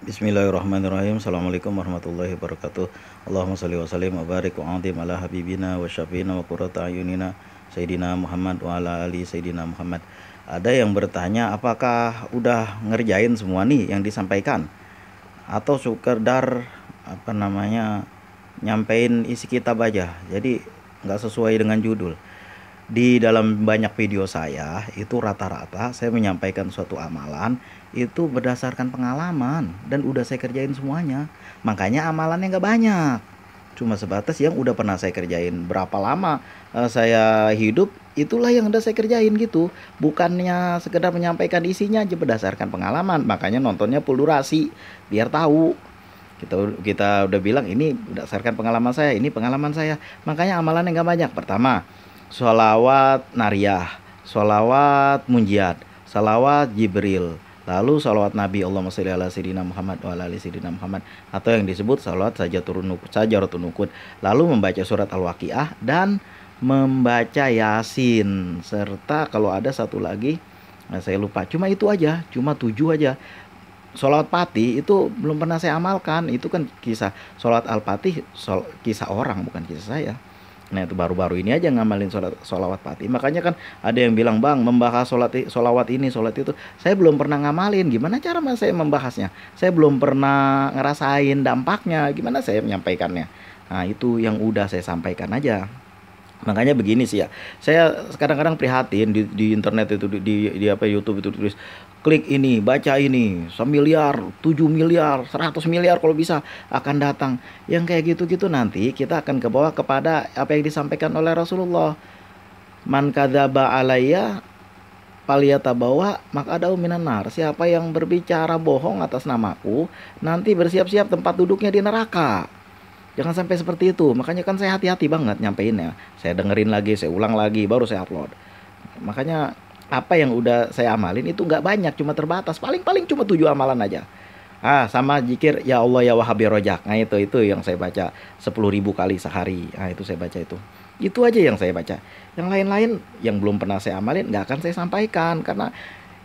Bismillahirrahmanirrahim Assalamualaikum warahmatullahi wabarakatuh Allahumma salli wa sallim wa barik wa azim ala habibina wa syafina wa qurrata ayunina Sayyidina Muhammad wa ala ali Sayyidina Muhammad Ada yang bertanya apakah udah ngerjain semua nih yang disampaikan Atau sekedar apa namanya nyampein isi kitab aja Jadi nggak sesuai dengan judul di dalam banyak video saya itu rata-rata saya menyampaikan suatu amalan itu berdasarkan pengalaman dan udah saya kerjain semuanya makanya amalannya nggak banyak cuma sebatas yang udah pernah saya kerjain berapa lama eh, saya hidup itulah yang udah saya kerjain gitu bukannya sekedar menyampaikan isinya aja berdasarkan pengalaman makanya nontonnya full durasi biar tahu kita kita udah bilang ini berdasarkan pengalaman saya ini pengalaman saya makanya amalannya nggak banyak pertama sholawat nariyah, sholawat munjiat, sholawat Jibril, lalu sholawat Nabi allah sholli ala sayyidina Muhammad wa ala sayyidina Muhammad atau yang disebut sholawat saja sajaratun nukud, lalu membaca surat Al-Waqiah dan membaca Yasin serta kalau ada satu lagi eh, saya lupa cuma itu aja cuma tujuh aja sholawat pati itu belum pernah saya amalkan itu kan kisah sholawat al-patih kisah orang bukan kisah saya Nah itu baru-baru ini aja ngamalin sholat, sholawat pati. Makanya kan ada yang bilang bang membahas sholat sholawat ini sholat itu. Saya belum pernah ngamalin. Gimana cara mas saya membahasnya? Saya belum pernah ngerasain dampaknya. Gimana saya menyampaikannya? Nah itu yang udah saya sampaikan aja. Makanya begini sih ya. Saya kadang-kadang prihatin di, di internet itu di, di, di apa YouTube itu tulis klik ini, baca ini, semiliar, tujuh miliar, seratus miliar kalau bisa akan datang. Yang kayak gitu-gitu nanti kita akan ke bawah kepada apa yang disampaikan oleh Rasulullah. Man kadzaba alayya bawa maka ada uminanar Siapa yang berbicara bohong atas namaku, nanti bersiap-siap tempat duduknya di neraka. Jangan sampai seperti itu. Makanya kan saya hati-hati banget nyampein ya. Saya dengerin lagi, saya ulang lagi, baru saya upload. Makanya apa yang udah saya amalin itu nggak banyak, cuma terbatas. Paling-paling cuma tujuh amalan aja. Ah, sama jikir ya Allah ya Wahabi ya Rojak. Nah itu itu yang saya baca sepuluh ribu kali sehari. Nah itu saya baca itu. Itu aja yang saya baca. Yang lain-lain yang belum pernah saya amalin nggak akan saya sampaikan karena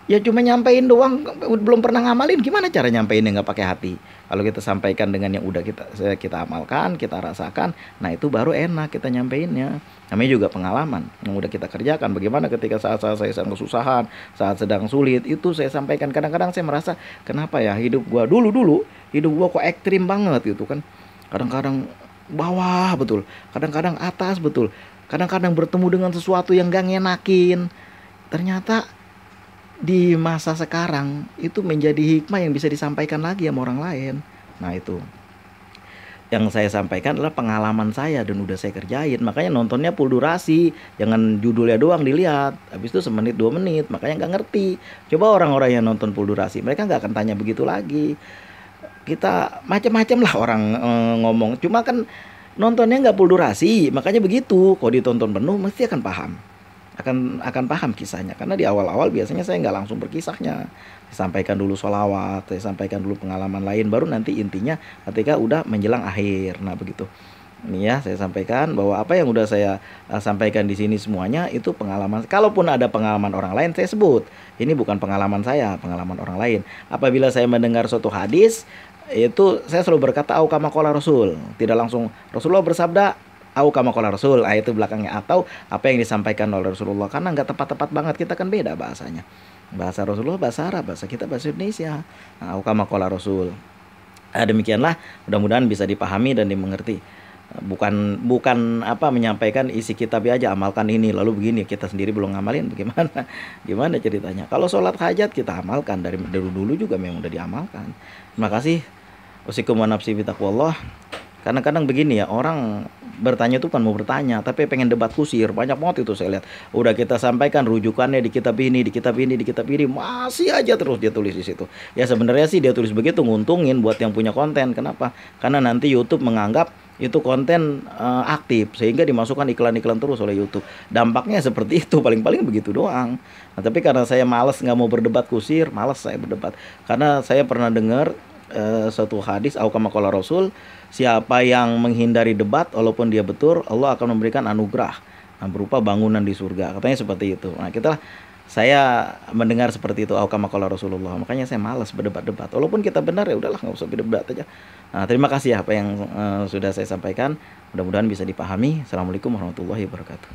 ya cuma nyampein doang belum pernah ngamalin gimana cara nyampein yang nggak pakai hati kalau kita sampaikan dengan yang udah kita kita amalkan kita rasakan nah itu baru enak kita nyampeinnya namanya juga pengalaman yang udah kita kerjakan bagaimana ketika saat-saat saya sedang kesusahan saat sedang sulit itu saya sampaikan kadang-kadang saya merasa kenapa ya hidup gua dulu dulu hidup gua kok ekstrim banget gitu kan kadang-kadang bawah betul kadang-kadang atas betul kadang-kadang bertemu dengan sesuatu yang gak ngenakin ternyata di masa sekarang itu menjadi hikmah yang bisa disampaikan lagi sama orang lain. Nah itu yang saya sampaikan adalah pengalaman saya dan udah saya kerjain makanya nontonnya full durasi jangan judulnya doang dilihat habis itu semenit dua menit makanya nggak ngerti coba orang-orang yang nonton full durasi mereka nggak akan tanya begitu lagi kita macam-macam lah orang e, ngomong cuma kan nontonnya nggak full durasi makanya begitu kalau ditonton penuh mesti akan paham akan akan paham kisahnya karena di awal-awal biasanya saya nggak langsung berkisahnya sampaikan dulu sholawat saya sampaikan dulu pengalaman lain baru nanti intinya ketika udah menjelang akhir nah begitu ini ya saya sampaikan bahwa apa yang udah saya eh, sampaikan di sini semuanya itu pengalaman kalaupun ada pengalaman orang lain saya sebut ini bukan pengalaman saya pengalaman orang lain apabila saya mendengar suatu hadis itu saya selalu berkata au kama kola rasul tidak langsung rasulullah bersabda au kama kola rasul ah, itu belakangnya atau apa yang disampaikan oleh Rasulullah karena nggak tepat-tepat banget kita kan beda bahasanya bahasa Rasulullah bahasa Arab bahasa kita bahasa Indonesia au kama kola rasul ah, demikianlah mudah-mudahan bisa dipahami dan dimengerti bukan bukan apa menyampaikan isi kitab aja amalkan ini lalu begini kita sendiri belum ngamalin bagaimana gimana ceritanya kalau sholat hajat kita amalkan dari dulu dulu juga memang udah diamalkan terima kasih usikum wa nafsi Karena kadang-kadang begini ya orang bertanya itu kan mau bertanya tapi pengen debat kusir banyak banget itu saya lihat udah kita sampaikan rujukannya di kitab ini di kitab ini di kitab ini masih aja terus dia tulis di situ ya sebenarnya sih dia tulis begitu nguntungin buat yang punya konten kenapa karena nanti YouTube menganggap itu konten uh, aktif sehingga dimasukkan iklan-iklan terus oleh YouTube dampaknya seperti itu paling-paling begitu doang nah, tapi karena saya males nggak mau berdebat kusir males saya berdebat karena saya pernah dengar uh, suatu hadis Aukamakola Rasul, siapa yang menghindari debat walaupun dia betul, Allah akan memberikan anugerah nah, berupa bangunan di surga. Katanya seperti itu. Nah, kita lah saya mendengar seperti itu Aukamakola Rasulullah. Makanya saya malas berdebat-debat. Walaupun kita benar ya udahlah nggak usah berdebat aja. Nah, terima kasih ya apa yang uh, sudah saya sampaikan. Mudah-mudahan bisa dipahami. Assalamualaikum warahmatullahi wabarakatuh.